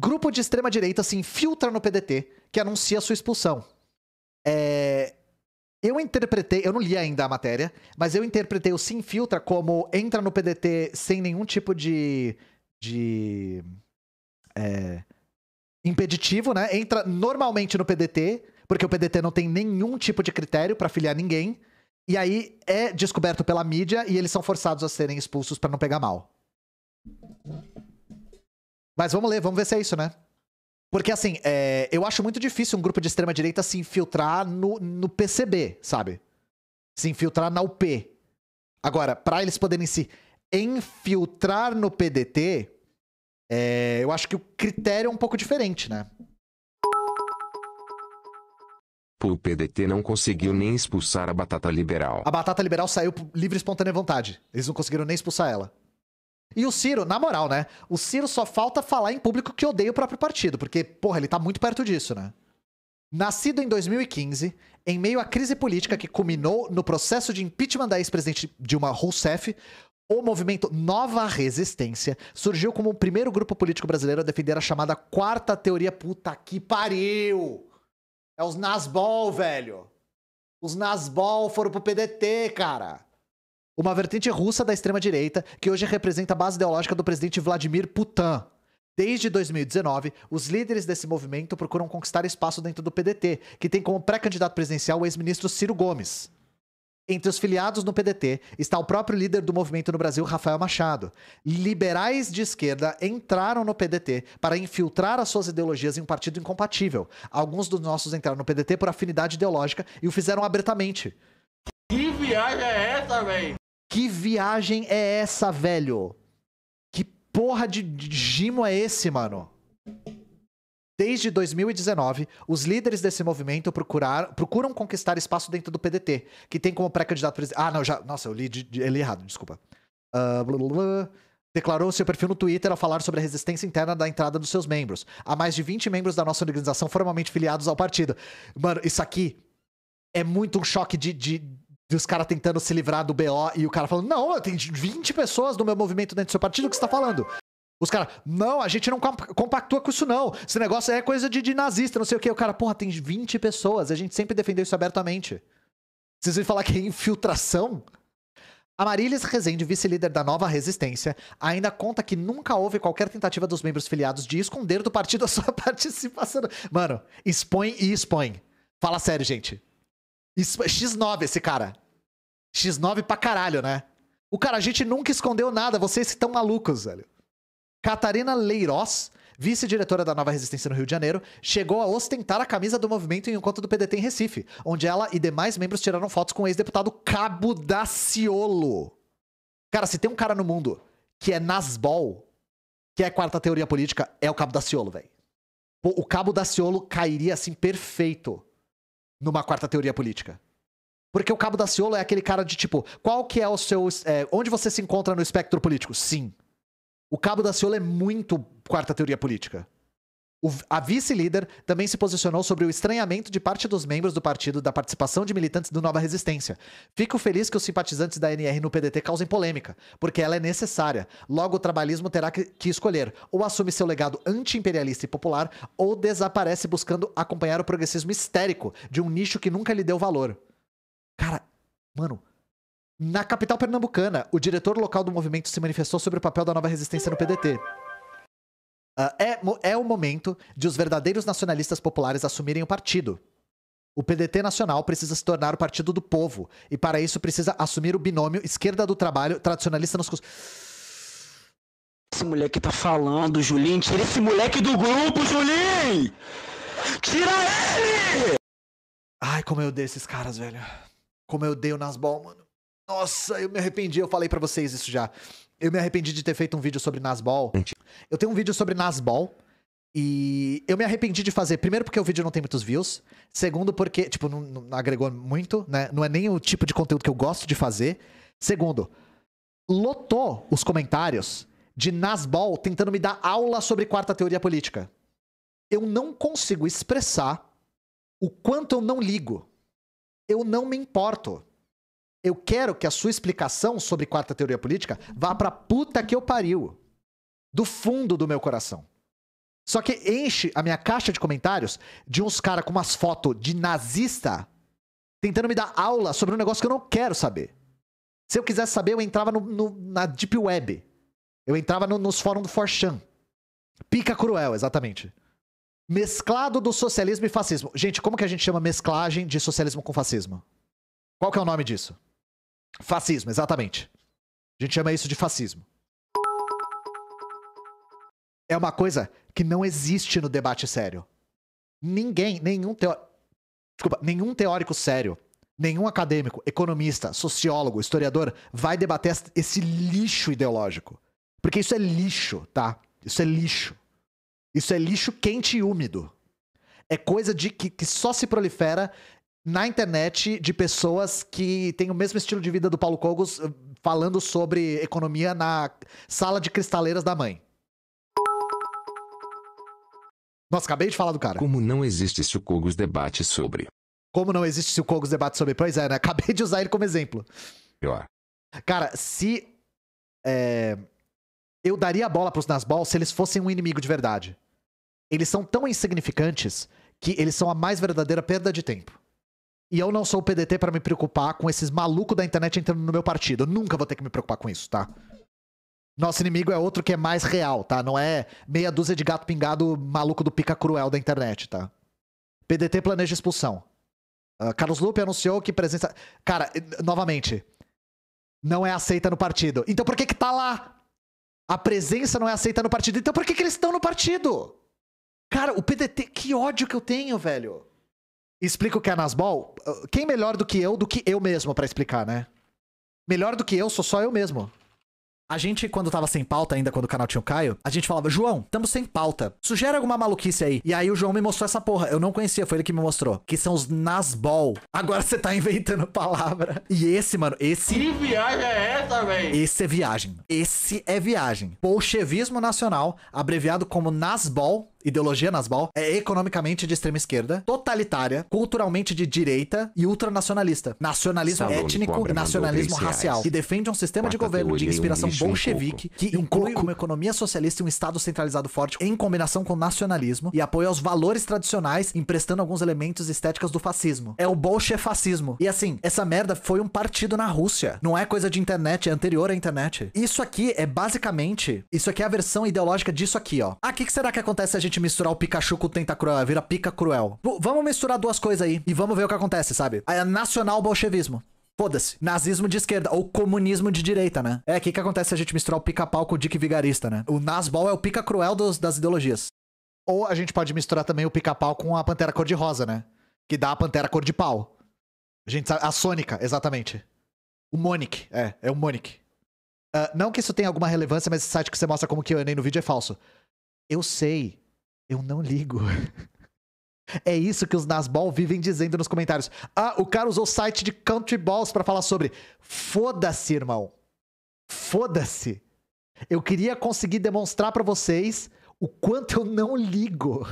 Grupo de extrema-direita se infiltra no PDT, que anuncia sua expulsão. É... Eu interpretei, eu não li ainda a matéria, mas eu interpretei o se infiltra como entra no PDT sem nenhum tipo de. de. É, impeditivo, né? Entra normalmente no PDT, porque o PDT não tem nenhum tipo de critério para filiar ninguém. E aí é descoberto pela mídia e eles são forçados a serem expulsos para não pegar mal. Mas vamos ler, vamos ver se é isso, né? Porque, assim, é, eu acho muito difícil um grupo de extrema-direita se infiltrar no, no PCB, sabe? Se infiltrar na UP. Agora, para eles poderem se infiltrar no PDT, é, eu acho que o critério é um pouco diferente, né? O PDT não conseguiu nem expulsar a batata liberal. A batata liberal saiu por livre e espontânea vontade. Eles não conseguiram nem expulsar ela. E o Ciro, na moral, né? O Ciro só falta falar em público que odeia o próprio partido, porque, porra, ele tá muito perto disso, né? Nascido em 2015, em meio à crise política que culminou no processo de impeachment da ex-presidente Dilma Rousseff, o movimento Nova Resistência surgiu como o primeiro grupo político brasileiro a defender a chamada quarta teoria puta que pariu. É os Nasbol, velho. Os Nasbol foram pro PDT, cara uma vertente russa da extrema-direita que hoje representa a base ideológica do presidente Vladimir Putin. Desde 2019, os líderes desse movimento procuram conquistar espaço dentro do PDT, que tem como pré-candidato presidencial o ex-ministro Ciro Gomes. Entre os filiados no PDT está o próprio líder do movimento no Brasil, Rafael Machado. Liberais de esquerda entraram no PDT para infiltrar as suas ideologias em um partido incompatível. Alguns dos nossos entraram no PDT por afinidade ideológica e o fizeram abertamente. Que viagem é essa, velho? Que viagem é essa, velho? Que porra de, gimo é esse, mano? Desde 2019, os líderes desse movimento procurar, procuram conquistar espaço dentro do PDT, que tem como pré-candidato presidente. Ah, não, já. Nossa, eu li, de, de, eu li errado, desculpa. Uh, blá, blá, blá. Declarou seu perfil no Twitter ao falar sobre a resistência interna da entrada dos seus membros. Há mais de 20 membros da nossa organização formalmente filiados ao partido. Mano, isso aqui é muito um choque de, de e os caras tentando se livrar do BO e o cara falando: Não, eu tenho 20 pessoas no meu movimento dentro do seu partido, o que você tá falando? Os caras, não, a gente não compactua com isso, não. Esse negócio é coisa de, de nazista, não sei o quê. O cara, porra, tem 20 pessoas. A gente sempre defendeu isso abertamente. Vocês vão falar que é infiltração? Amarilis Rezende, vice-líder da Nova Resistência, ainda conta que nunca houve qualquer tentativa dos membros filiados de esconder do partido a sua participação. Mano, expõe e expõe. Fala sério, gente. X9 esse cara. X9 pra caralho, né? O cara, a gente nunca escondeu nada, vocês estão malucos, velho. Catarina Leiroz, vice-diretora da Nova Resistência no Rio de Janeiro, chegou a ostentar a camisa do movimento em um encontro do PDT em Recife, onde ela e demais membros tiraram fotos com o ex-deputado Cabo Daciolo. Cara, se tem um cara no mundo que é nasbol, que é quarta teoria política, é o Cabo Daciolo, velho. O Cabo Daciolo cairia assim perfeito numa quarta teoria política. Porque o Cabo da Ciolo é aquele cara de tipo, qual que é o seu. É, onde você se encontra no espectro político? Sim. O Cabo da Ciolo é muito quarta teoria política. O, a vice-líder também se posicionou sobre o estranhamento de parte dos membros do partido da participação de militantes do Nova Resistência. Fico feliz que os simpatizantes da NR no PDT causem polêmica, porque ela é necessária. Logo, o trabalhismo terá que, que escolher ou assume seu legado anti-imperialista e popular, ou desaparece buscando acompanhar o progressismo histérico de um nicho que nunca lhe deu valor. Mano, na capital pernambucana, o diretor local do movimento se manifestou sobre o papel da nova resistência no PDT. Uh, ah, é, é o momento de os verdadeiros nacionalistas populares assumirem o partido. O PDT nacional precisa se tornar o partido do povo, e para isso precisa assumir o binômio esquerda do trabalho, tradicionalista nos. Esse moleque tá falando, Julinho. Tira esse moleque do grupo, Julinho! Tira ele! Ai, como eu odeio esses caras, velho. Como eu dei o Nasbol, mano. Nossa, eu me arrependi, eu falei para vocês isso já. Eu me arrependi de ter feito um vídeo sobre Nasbol. Eu tenho um vídeo sobre Nasbol. E eu me arrependi de fazer, primeiro porque o vídeo não tem muitos views, segundo porque, tipo, não, não agregou muito, né? Não é nem o tipo de conteúdo que eu gosto de fazer. Segundo, lotou os comentários de Nasbol tentando me dar aula sobre quarta teoria política. Eu não consigo expressar o quanto eu não ligo eu não me importo. Eu quero que a sua explicação sobre quarta teoria política vá pra puta que eu pariu. Do fundo do meu coração. Só que enche a minha caixa de comentários de uns caras com umas fotos de nazista tentando me dar aula sobre um negócio que eu não quero saber. Se eu quisesse saber, eu entrava no, no, na Deep Web. Eu entrava no, nos fóruns do Forchan. Pica cruel, exatamente. Mesclado do socialismo e fascismo. Gente, como que a gente chama mesclagem de socialismo com fascismo? Qual que é o nome disso? Fascismo, exatamente. A gente chama isso de fascismo. É uma coisa que não existe no debate sério. Ninguém, nenhum teórico. Desculpa, nenhum teórico sério, nenhum acadêmico, economista, sociólogo, historiador vai debater esse lixo ideológico. Porque isso é lixo, tá? Isso é lixo. Isso é lixo quente e úmido. É coisa de que, que só se prolifera na internet de pessoas que têm o mesmo estilo de vida do Paulo Cogos eh, falando sobre economia na sala de cristaleiras da mãe. Nossa, acabei de falar do cara. Como não existe se o Cogos debate sobre. Como não existe se o Cogos debate sobre. Pois é, né? Acabei de usar ele como exemplo. Pior. Cara, se. É, eu daria a bola pros Nazbol se eles fossem um inimigo de verdade. Eles são tão insignificantes que eles são a mais verdadeira perda de tempo. E eu não sou o PDT para me preocupar com esses malucos da internet entrando no meu partido. Eu nunca vou ter que me preocupar com isso, tá? Nosso inimigo é outro que é mais real, tá? Não é meia dúzia de gato pingado maluco do pica cruel da internet, tá? PDT planeja expulsão. Uh, Carlos Lupe anunciou que presença. Cara, novamente. Não é aceita no partido. Então por que que tá lá? A presença não é aceita no partido. Então por que, que eles estão no partido? Cara, o PDT, que ódio que eu tenho, velho. Explica o que é Nasbol. Quem melhor do que eu, do que eu mesmo para explicar, né? Melhor do que eu, sou só eu mesmo. A gente, quando tava sem pauta ainda, quando o canal tinha o Caio, a gente falava, João, tamo sem pauta. Sugere alguma maluquice aí. E aí o João me mostrou essa porra. Eu não conhecia, foi ele que me mostrou. Que são os Nasbol. Agora você tá inventando palavra. E esse, mano, esse. Que viagem é essa, velho? Esse é viagem. Esse é viagem. Bolchevismo Nacional, abreviado como Nasbol, ideologia nasbal, é economicamente de extrema esquerda, totalitária, culturalmente de direita e ultranacionalista. Nacionalismo Salão étnico e nacionalismo racial. Que defende um sistema de governo de inspiração um bolchevique um que inclui um uma economia socialista e um Estado centralizado forte em combinação com nacionalismo e apoia os valores tradicionais, emprestando alguns elementos estéticos do fascismo. É o bolchefascismo. E assim, essa merda foi um partido na Rússia. Não é coisa de internet, é anterior à internet. Isso aqui é basicamente. Isso aqui é a versão ideológica disso aqui, ó. Aqui ah, que será que acontece se a gente gente misturar o Pikachu com o Tenta Cruel. Vira Pica Cruel. V vamos misturar duas coisas aí e vamos ver o que acontece, sabe? É nacional bolchevismo. Foda-se. Nazismo de esquerda, ou comunismo de direita, né? É, o que, que acontece se a gente misturar o pica-pau com o Dick Vigarista, né? O Nasbol é o pica cruel dos, das ideologias. Ou a gente pode misturar também o pica-pau com a pantera cor-de-rosa, né? Que dá a pantera cor-de-pau. A gente sabe, a Sônica, exatamente. O Monic, é, é o Monic. Uh, ah, não que isso tenha alguma relevância, mas esse site que você mostra como que eu andei no vídeo é falso. Eu sei eu não ligo. É isso que os Nasball vivem dizendo nos comentários. Ah, o cara usou o site de Country Balls para falar sobre. Foda-se, irmão. Foda-se. Eu queria conseguir demonstrar para vocês o quanto eu não ligo